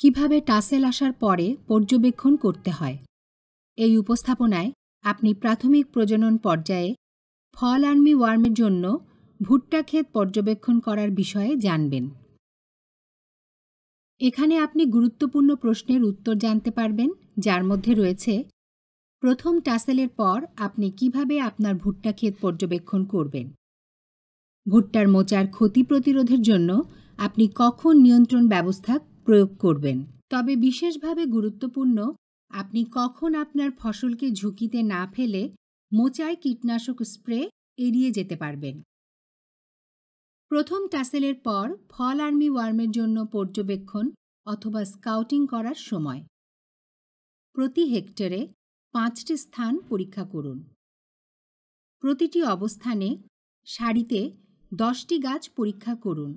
কিভাবে টাসেল আসার পরে পর্যবেক্ষণ করতে হয় এই উপস্থাপনায় আপনি প্রাথমিক প্রজনন পর্যায়ে ফল আর্মি ওয়ার্মের জন্য ভুট্টা ক্ষেত পর্যবেক্ষণ করার বিষয়ে জানবেন এখানে আপনি গুরুত্বপূর্ণ প্রশ্নের উত্তর জানতে পারবেন যার মধ্যে রয়েছে প্রথম টাসেলের পর আপনি কিভাবে আপনার ভুট্টা ক্ষেত পর্যবেক্ষণ করবেন ভুট্টার মোচার ক্ষতি প্রতিরোধের জন্য আপনি কখন নিয়ন্ত্রণ ব্যবস্থা প্রয়োগ করবেন তবে বিশেষভাবে গুরুত্বপূর্ণ আপনি কখন আপনার ফসলকে ঝুঁকিতে না ফেলে মোচায় কীটনাশক স্প্রে এড়িয়ে যেতে পারবেন প্রথম টাসেলের পর ফল আর্মি ওয়ার্মের জন্য পর্যবেক্ষণ অথবা স্কাউটিং করার সময় প্রতি হেক্টরে পাঁচটি স্থান পরীক্ষা করুন প্রতিটি অবস্থানে সারিতে দশটি গাছ পরীক্ষা করুন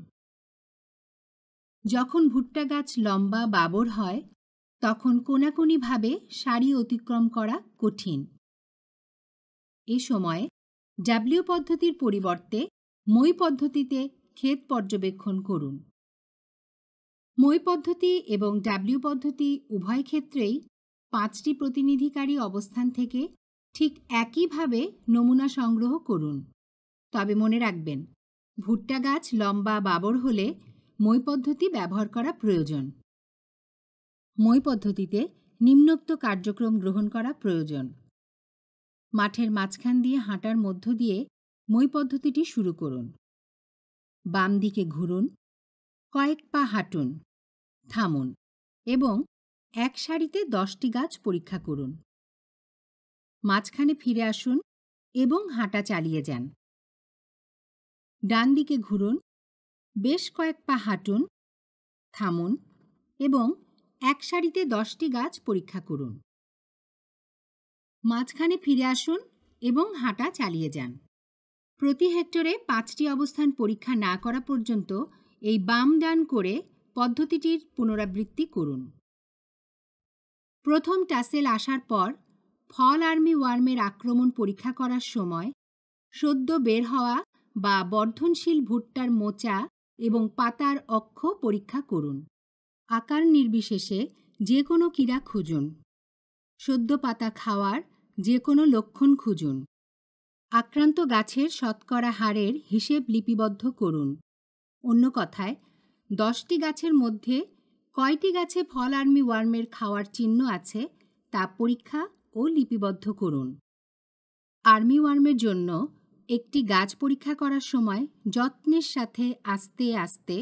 যখন ভুট্টা গাছ লম্বা বাবর হয় তখন কোনাকুনিভাবে সারি অতিক্রম করা কঠিন এ সময়ে ডাব্লিউ পদ্ধতির পরিবর্তে মই পদ্ধতিতে ক্ষেত পর্যবেক্ষণ করুন মই পদ্ধতি এবং ডাব্লিউ পদ্ধতি উভয় ক্ষেত্রেই পাঁচটি প্রতিনিধিকারী অবস্থান থেকে ঠিক একইভাবে নমুনা সংগ্রহ করুন তবে মনে রাখবেন ভুট্টা গাছ লম্বা বাবর হলে মই পদ্ধতি ব্যবহার করা প্রয়োজন মই পদ্ধতিতে নিম্নোক্ত কার্যক্রম গ্রহণ করা প্রয়োজন মাঠের মাঝখান দিয়ে হাঁটার মধ্য দিয়ে মই পদ্ধতিটি শুরু করুন বাম দিকে ঘুরুন কয়েক পা হাঁটুন থামুন এবং এক সারিতে দশটি গাছ পরীক্ষা করুন মাঝখানে ফিরে আসুন এবং হাঁটা চালিয়ে যান ডান দিকে ঘুরুন বেশ কয়েক পা হাঁটুন থামুন এবং এক সারিতে দশটি গাছ পরীক্ষা করুন মাঝখানে ফিরে আসুন এবং হাঁটা চালিয়ে যান প্রতি হেক্টরে পাঁচটি অবস্থান পরীক্ষা না করা পর্যন্ত এই বাম ডান করে পদ্ধতিটির পুনরাবৃত্তি করুন প্রথম টাসেল আসার পর ফল আর্মি ওয়ার্মের আক্রমণ পরীক্ষা করার সময় সদ্য বের হওয়া বা বর্ধনশীল ভুট্টার মোচা এবং পাতার অক্ষ পরীক্ষা করুন আকার নির্বিশেষে যে কোনো ক্রীড়া খুঁজুন সদ্য পাতা খাওয়ার যে কোনো লক্ষণ খুঁজুন আক্রান্ত গাছের শতকরা হারের হিসেব লিপিবদ্ধ করুন অন্য কথায় দশটি গাছের মধ্যে কয়টি গাছে ফল আর্মি ওয়ার্মের খাওয়ার চিহ্ন আছে তা পরীক্ষা ও লিপিবদ্ধ করুন আর্মি ওয়ার্মের জন্য একটি গাছ পরীক্ষা করার সময় যত্নের সাথে আস্তে আস্তে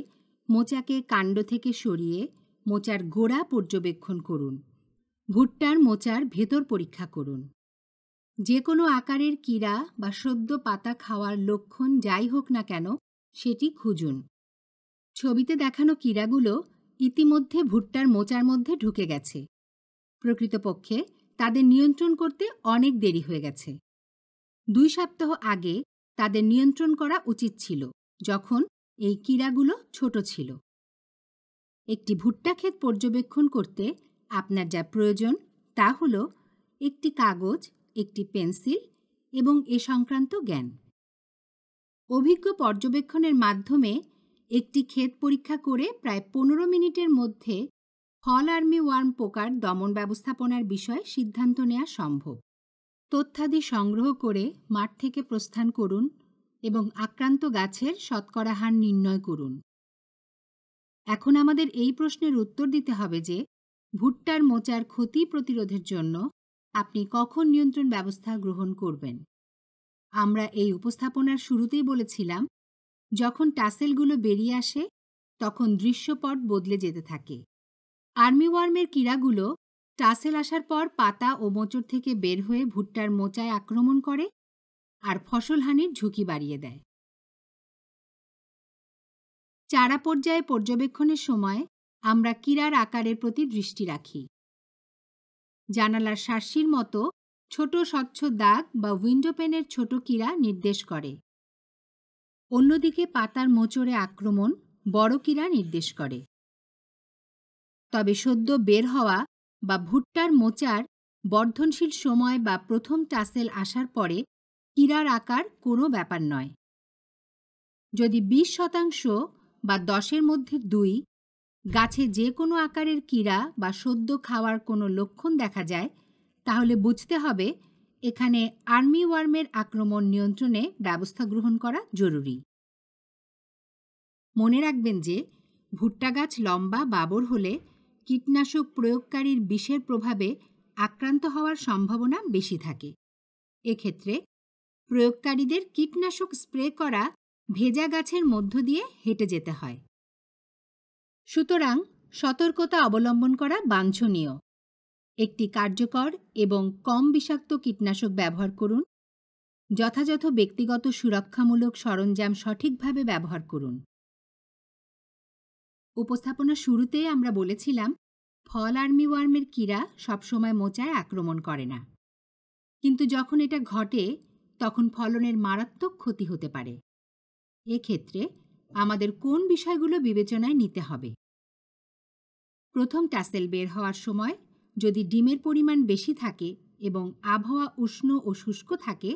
মোচাকে কাণ্ড থেকে সরিয়ে মোচার গোড়া পর্যবেক্ষণ করুন ভুট্টার মোচার ভেতর পরীক্ষা করুন যে কোনো আকারের কীড়া বা সদ্য পাতা খাওয়ার লক্ষণ যাই হোক না কেন সেটি খুঁজুন ছবিতে দেখানো কীড়াগুলো ইতিমধ্যে ভুট্টার মোচার মধ্যে ঢুকে গেছে প্রকৃতপক্ষে তাদের নিয়ন্ত্রণ করতে অনেক দেরি হয়ে গেছে দুই সপ্তাহ আগে তাদের নিয়ন্ত্রণ করা উচিত ছিল যখন এই কীড়াগুলো ছোট ছিল একটি ভুট্টা ক্ষেত পর্যবেক্ষণ করতে আপনার যা প্রয়োজন তা হল একটি কাগজ একটি পেন্সিল এবং এ সংক্রান্ত জ্ঞান অভিজ্ঞ পর্যবেক্ষণের মাধ্যমে একটি ক্ষেত পরীক্ষা করে প্রায় পনেরো মিনিটের মধ্যে ফল আর্মি ওয়ার্ম পোকার দমন ব্যবস্থাপনার বিষয়ে সিদ্ধান্ত নেওয়া সম্ভব তথ্যাদি সংগ্রহ করে মাঠ থেকে প্রস্থান করুন এবং আক্রান্ত গাছের শতকরা হার নির্ণয় করুন এখন আমাদের এই প্রশ্নের উত্তর দিতে হবে যে ভুট্টার মোচার ক্ষতি প্রতিরোধের জন্য আপনি কখন নিয়ন্ত্রণ ব্যবস্থা গ্রহণ করবেন আমরা এই উপস্থাপনার শুরুতেই বলেছিলাম যখন টাসেলগুলো বেরিয়ে আসে তখন দৃশ্যপট বদলে যেতে থাকে আর্মি ওয়ার্মের কীড়াগুলো টাসেল আসার পর পাতা ও মোচড় থেকে বের হয়ে ভুট্টার মোচায় আক্রমণ করে আর ফসলহানির ঝুঁকি বাড়িয়ে দেয় চারা পর্যায়ে পর্যবেক্ষণের সময় আমরা কিরার আকারের প্রতি দৃষ্টি রাখি জানালার শার্সির মতো ছোট স্বচ্ছ দাগ বা উইন্ডো পেনের ছোট কিরা নির্দেশ করে অন্যদিকে পাতার মোচড়ে আক্রমণ বড় কিরা নির্দেশ করে তবে সদ্য বের হওয়া বা ভুট্টার মোচার বর্ধনশীল সময় বা প্রথম টাসেল আসার পরে কিরার আকার কোনো ব্যাপার নয় যদি ২০ শতাংশ বা দশের মধ্যে দুই গাছে যে কোনো আকারের কিরা বা সদ্য খাওয়ার কোনো লক্ষণ দেখা যায় তাহলে বুঝতে হবে এখানে আর্মি ওয়ার্মের আক্রমণ নিয়ন্ত্রণে ব্যবস্থা গ্রহণ করা জরুরি মনে রাখবেন যে ভুট্টা গাছ লম্বা বাবর হলে কীটনাশক প্রয়োগকারীর বিষের প্রভাবে আক্রান্ত হওয়ার সম্ভাবনা বেশি থাকে এক্ষেত্রে প্রয়োগকারীদের কীটনাশক স্প্রে করা ভেজা গাছের মধ্য দিয়ে হেঁটে যেতে হয় সুতরাং সতর্কতা অবলম্বন করা বাঞ্ছনীয় একটি কার্যকর এবং কম বিষাক্ত কীটনাশক ব্যবহার করুন যথাযথ ব্যক্তিগত সুরক্ষামূলক সরঞ্জাম সঠিকভাবে ব্যবহার করুন উপস্থাপনা শুরুতে আমরা বলেছিলাম ফল আর্মি ওয়ার্মের কীরা সবসময় মোচায় আক্রমণ করে না কিন্তু যখন এটা ঘটে তখন ফলনের মারাত্মক ক্ষতি হতে পারে এক্ষেত্রে আমাদের কোন বিষয়গুলো বিবেচনায় নিতে হবে প্রথম টাসেল বের হওয়ার সময় যদি ডিমের পরিমাণ বেশি থাকে এবং আবহাওয়া উষ্ণ ও শুষ্ক থাকে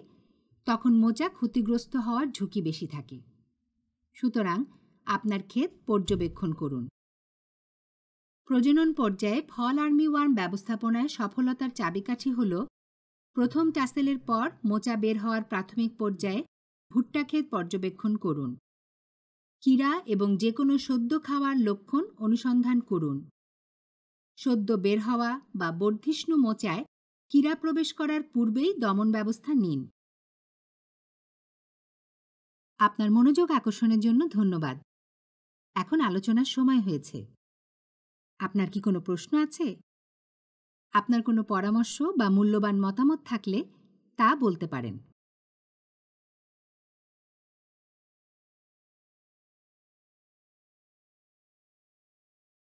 তখন মোচা ক্ষতিগ্রস্ত হওয়ার ঝুঁকি বেশি থাকে সুতরাং আপনার ক্ষেত পর্যবেক্ষণ করুন প্রজনন পর্যায়ে ফল আর্মি ওয়ার্ম ব্যবস্থাপনায় সফলতার চাবিকাঠি হল প্রথম টাসেলের পর মোচা বের হওয়ার প্রাথমিক পর্যায়ে ভুট্টা ক্ষেত পর্যবেক্ষণ করুন কীরা এবং যে কোনো সদ্য খাওয়ার লক্ষণ অনুসন্ধান করুন সদ্য বের হওয়া বা বর্ধিষ্ণু মোচায় কীরা প্রবেশ করার পূর্বেই দমন ব্যবস্থা নিন আপনার মনোযোগ আকর্ষণের জন্য ধন্যবাদ এখন আলোচনার সময় হয়েছে আপনার কি কোনো প্রশ্ন আছে আপনার কোনো পরামর্শ বা মূল্যবান মতামত থাকলে তা বলতে পারেন